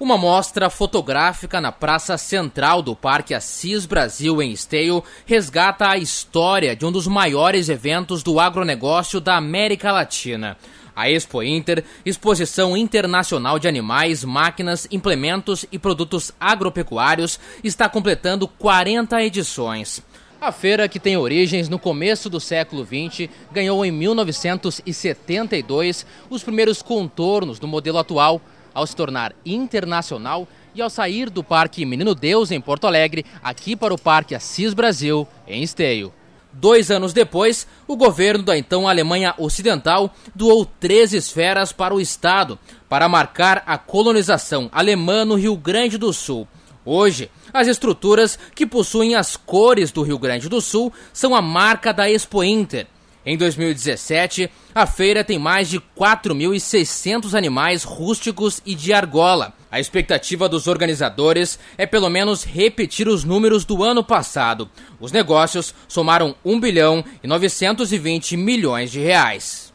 Uma mostra fotográfica na praça central do Parque Assis Brasil em Esteio resgata a história de um dos maiores eventos do agronegócio da América Latina. A Expo Inter, exposição internacional de animais, máquinas, implementos e produtos agropecuários, está completando 40 edições. A feira, que tem origens no começo do século XX, ganhou em 1972 os primeiros contornos do modelo atual ao se tornar internacional e ao sair do Parque Menino Deus, em Porto Alegre, aqui para o Parque Assis Brasil, em Esteio. Dois anos depois, o governo da então Alemanha Ocidental doou três esferas para o Estado, para marcar a colonização alemã no Rio Grande do Sul. Hoje, as estruturas que possuem as cores do Rio Grande do Sul são a marca da Expo Inter, em 2017, a feira tem mais de 4.600 animais rústicos e de argola. A expectativa dos organizadores é pelo menos repetir os números do ano passado. Os negócios somaram 1 bilhão e 920 milhões de reais.